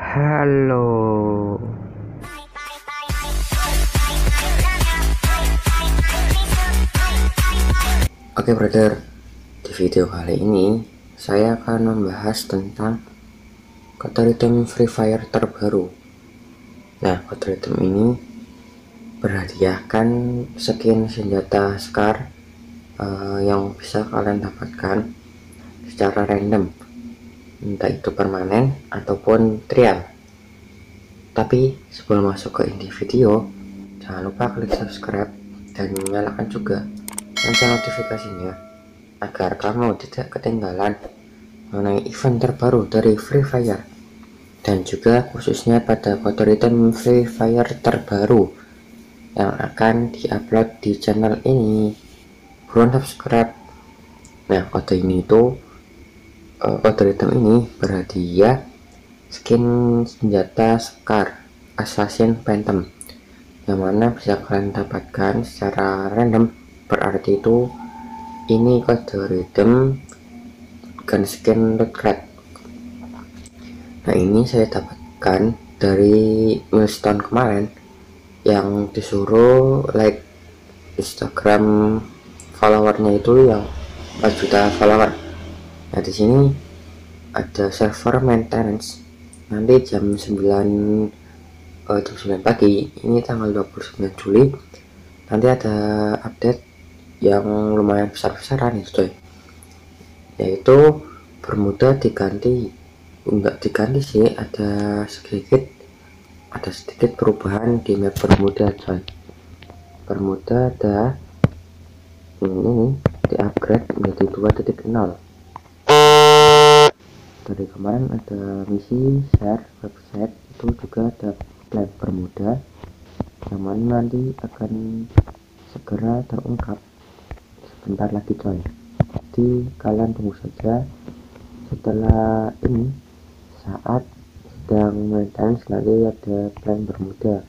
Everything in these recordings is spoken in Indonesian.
Halo. Oke, brother. Di video kali ini saya akan membahas tentang Kotoritum Free Fire terbaru. Nah, Kotoritum ini berhadiahkan skin senjata Scar uh, yang bisa kalian dapatkan secara random entah itu permanen ataupun trial. Tapi sebelum masuk ke inti video, jangan lupa klik subscribe dan nyalakan juga lonceng notifikasinya agar kamu tidak ketinggalan mengenai event terbaru dari Free Fire dan juga khususnya pada kotoritan Free Fire terbaru yang akan diupload di channel ini. Buruan subscribe. Nah, kode ini tuh uh, order item ini berhadiah skin senjata Scar Assassin Phantom yang mana bisa kalian dapatkan secara random berarti itu ini kode rhythm gun skin red crack nah ini saya dapatkan dari milestone kemarin yang disuruh like Instagram followernya itu yang 4 juta follower nah di sini ada server maintenance nanti jam 9 uh, eh, jam 9 pagi ini tanggal 29 Juli nanti ada update yang lumayan besar-besaran ya coy yaitu Bermuda diganti enggak diganti sih ada sedikit ada sedikit perubahan di map Bermuda coy Bermuda ada ini nih di upgrade menjadi 2.0 dari kemarin ada misi share website itu juga ada plan bermuda yang mana nanti akan segera terungkap sebentar lagi coy jadi kalian tunggu saja setelah ini saat sedang maintenance selagi ada plan bermuda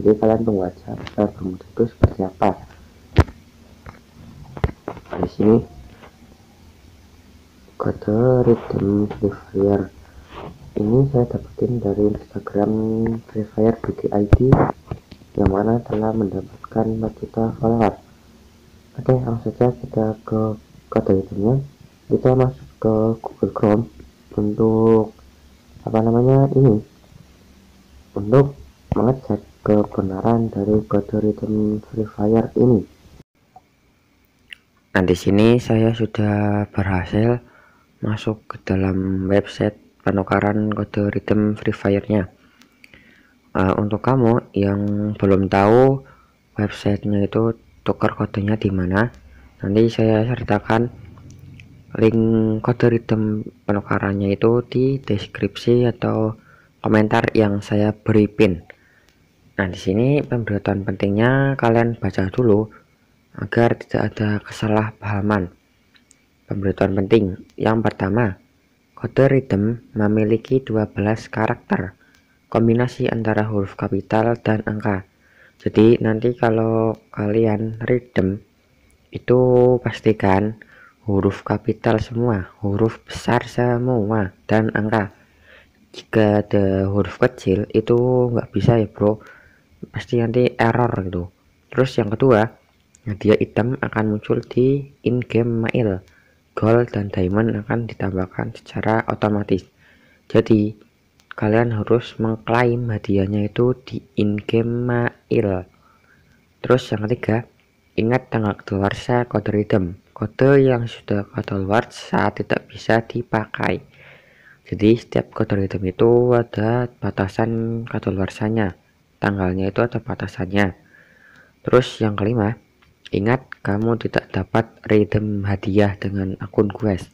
jadi kalian tunggu aja plan bermuda itu seperti apa di sini Inkubator dan Free Fire ini saya dapetin dari Instagram Free Fire BGID yang mana telah mendapatkan 4 juta follower oke langsung saja kita ke kode hitamnya kita masuk ke Google Chrome untuk apa namanya ini untuk mengecek kebenaran dari kode rhythm Free Fire ini Nah, di sini saya sudah berhasil masuk ke dalam website penukaran kode rhythm free fire-nya uh, untuk kamu yang belum tahu websitenya itu tukar kodenya di mana nanti saya sertakan link kode rhythm penukarannya itu di deskripsi atau komentar yang saya beri pin nah di sini pemberitahuan pentingnya kalian baca dulu agar tidak ada kesalahpahaman Pemberitahuan penting. Yang pertama, kode rhythm memiliki 12 karakter, kombinasi antara huruf kapital dan angka. Jadi nanti kalau kalian rhythm itu pastikan huruf kapital semua, huruf besar semua dan angka. Jika ada huruf kecil itu nggak bisa ya bro, pasti nanti error gitu. Terus yang kedua, dia item akan muncul di in-game mail gold dan diamond akan ditambahkan secara otomatis jadi kalian harus mengklaim hadiahnya itu di in-game mail terus yang ketiga ingat tanggal keluarnya kode rhythm kode yang sudah kode luar saat tidak bisa dipakai jadi setiap kode rhythm itu ada batasan kode luarsanya tanggalnya itu ada batasannya terus yang kelima Ingat, kamu tidak dapat redeem hadiah dengan akun Quest.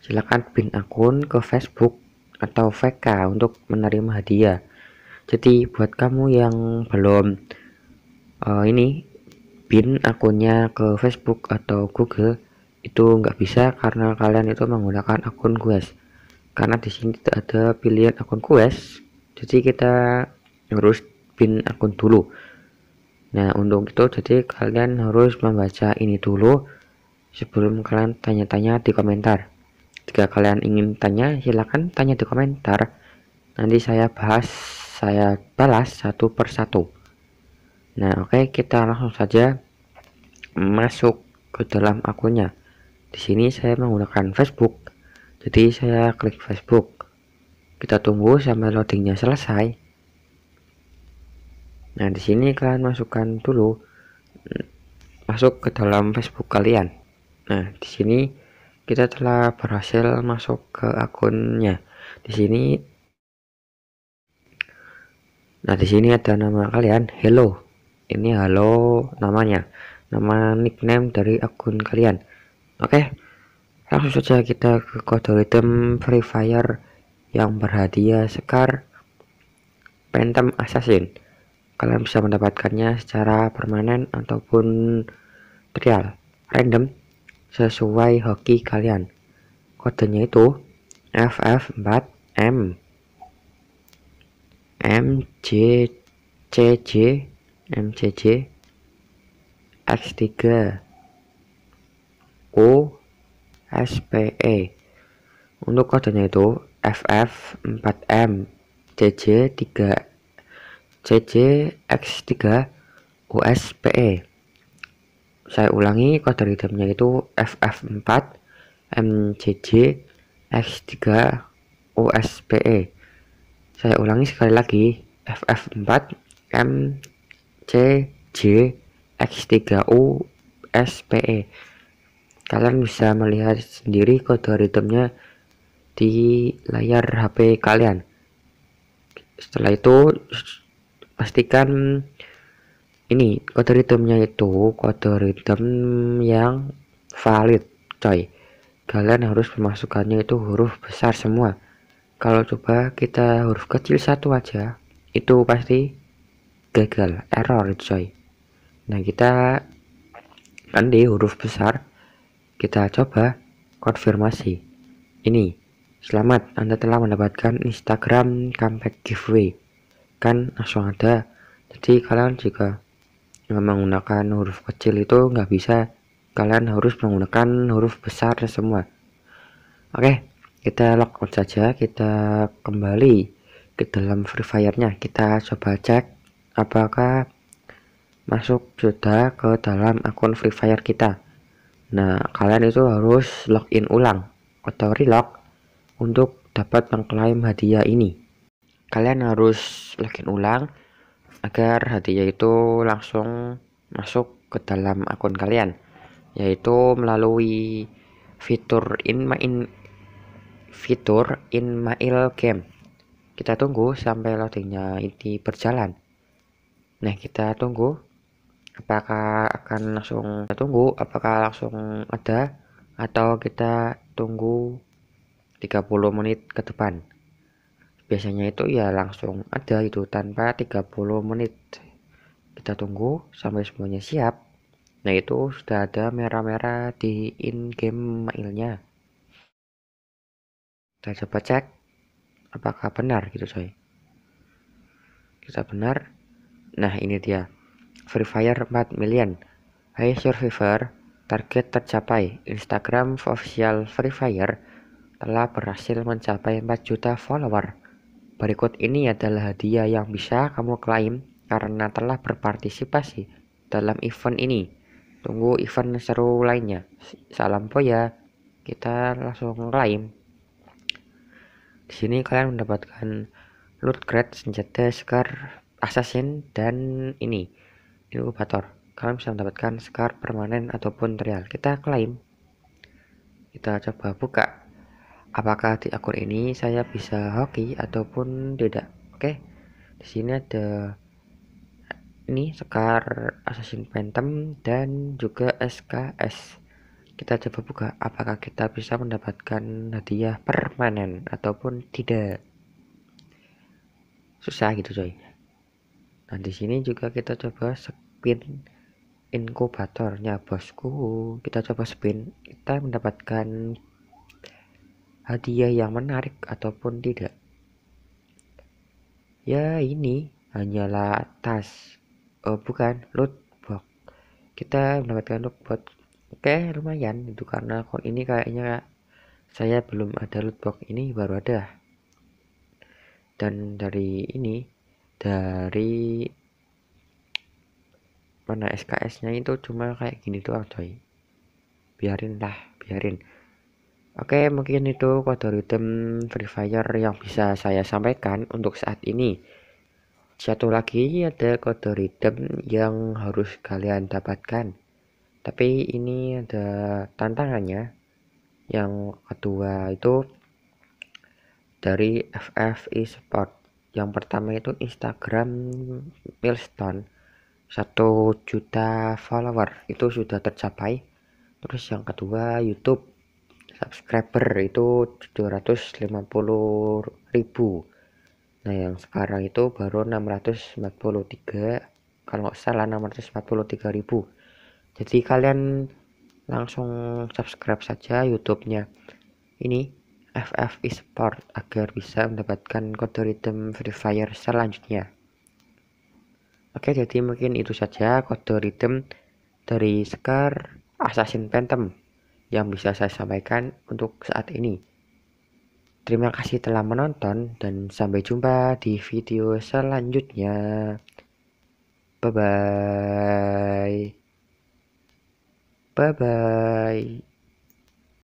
Silakan pin akun ke Facebook atau VK untuk menerima hadiah. Jadi buat kamu yang belum uh, ini pin akunnya ke Facebook atau Google itu nggak bisa karena kalian itu menggunakan akun Quest. Karena di sini tidak ada pilihan akun Quest, jadi kita harus pin akun dulu. Nah, untuk itu jadi kalian harus membaca ini dulu sebelum kalian tanya-tanya di komentar. Jika kalian ingin tanya, silahkan tanya di komentar. Nanti saya bahas, saya balas satu persatu. Nah, oke, okay, kita langsung saja masuk ke dalam akunnya. Di sini saya menggunakan Facebook. Jadi saya klik Facebook. Kita tunggu sampai loadingnya selesai. Nah, di sini kalian masukkan dulu mm, masuk ke dalam Facebook kalian. Nah, di sini kita telah berhasil masuk ke akunnya. Di sini Nah, di sini ada nama kalian, hello. Ini halo namanya. Nama nickname dari akun kalian. Oke. Langsung saja kita ke kode item Free Fire yang berhadiah Sekar Phantom Assassin kalian bisa mendapatkannya secara permanen ataupun trial random sesuai hoki kalian kodenya itu FF4M MJCJ MCJ X3 O SPE untuk kodenya itu FF4M CJ3 CJX3 USPE saya ulangi kode redeemnya itu FF4 MJJ X3 USPE saya ulangi sekali lagi FF4 MCJ X3 USPE kalian bisa melihat sendiri kode ritmenya di layar HP kalian setelah itu pastikan ini kode ritmenya itu kode ritm yang valid coy kalian harus memasukkannya itu huruf besar semua kalau coba kita huruf kecil satu aja itu pasti gagal error coy nah kita kan di huruf besar kita coba konfirmasi ini selamat anda telah mendapatkan instagram comeback giveaway kan langsung ada jadi kalian jika menggunakan huruf kecil itu nggak bisa kalian harus menggunakan huruf besar semua oke kita out saja kita kembali ke dalam free fire nya kita coba cek apakah masuk sudah ke dalam akun free fire kita nah kalian itu harus login ulang atau relog untuk dapat mengklaim hadiah ini kalian harus login ulang agar hadiah itu langsung masuk ke dalam akun kalian yaitu melalui fitur in main fitur in mail game kita tunggu sampai loadingnya ini berjalan nah kita tunggu apakah akan langsung kita tunggu apakah langsung ada atau kita tunggu 30 menit ke depan biasanya itu ya langsung ada itu tanpa 30 menit kita tunggu sampai semuanya siap nah itu sudah ada merah-merah di in game mailnya kita coba cek apakah benar gitu coy kita benar nah ini dia Free Fire 4 million Hai survivor target tercapai Instagram official Free Fire telah berhasil mencapai 4 juta follower Berikut ini adalah hadiah yang bisa kamu klaim karena telah berpartisipasi dalam event ini. Tunggu event seru lainnya. Salam ya. Kita langsung klaim. Di sini kalian mendapatkan loot crate, senjata, scar, assassin, dan ini inkubator. Kalian bisa mendapatkan scar permanen ataupun trial. Kita klaim. Kita coba buka apakah di akun ini saya bisa hoki ataupun tidak oke di sini ada ini sekar Assassin Phantom dan juga SKS kita coba buka apakah kita bisa mendapatkan hadiah permanen ataupun tidak susah gitu coy nah di sini juga kita coba spin inkubatornya bosku kita coba spin kita mendapatkan hadiah yang menarik ataupun tidak. Ya ini hanyalah tas, oh, bukan loot box. Kita mendapatkan loot box, oke lumayan itu karena kon ini kayaknya saya belum ada loot box ini baru ada. Dan dari ini dari mana SKS-nya itu cuma kayak gini doang coy. Biarin lah, biarin Oke, mungkin itu kode rhythm Free Fire yang bisa saya sampaikan untuk saat ini. Satu lagi ada kode rhythm yang harus kalian dapatkan. Tapi ini ada tantangannya. Yang kedua itu dari FF sport. Yang pertama itu Instagram milestone satu juta follower itu sudah tercapai. Terus yang kedua YouTube subscriber itu 750 ribu nah yang sekarang itu baru 643 kalau salah 643 jadi kalian langsung subscribe saja YouTube-nya. Ini FF Esport agar bisa mendapatkan kode rhythm Free Fire selanjutnya. Oke, jadi mungkin itu saja kode rhythm dari Sekar Assassin Phantom yang bisa saya sampaikan untuk saat ini. Terima kasih telah menonton dan sampai jumpa di video selanjutnya. Bye bye. Bye bye.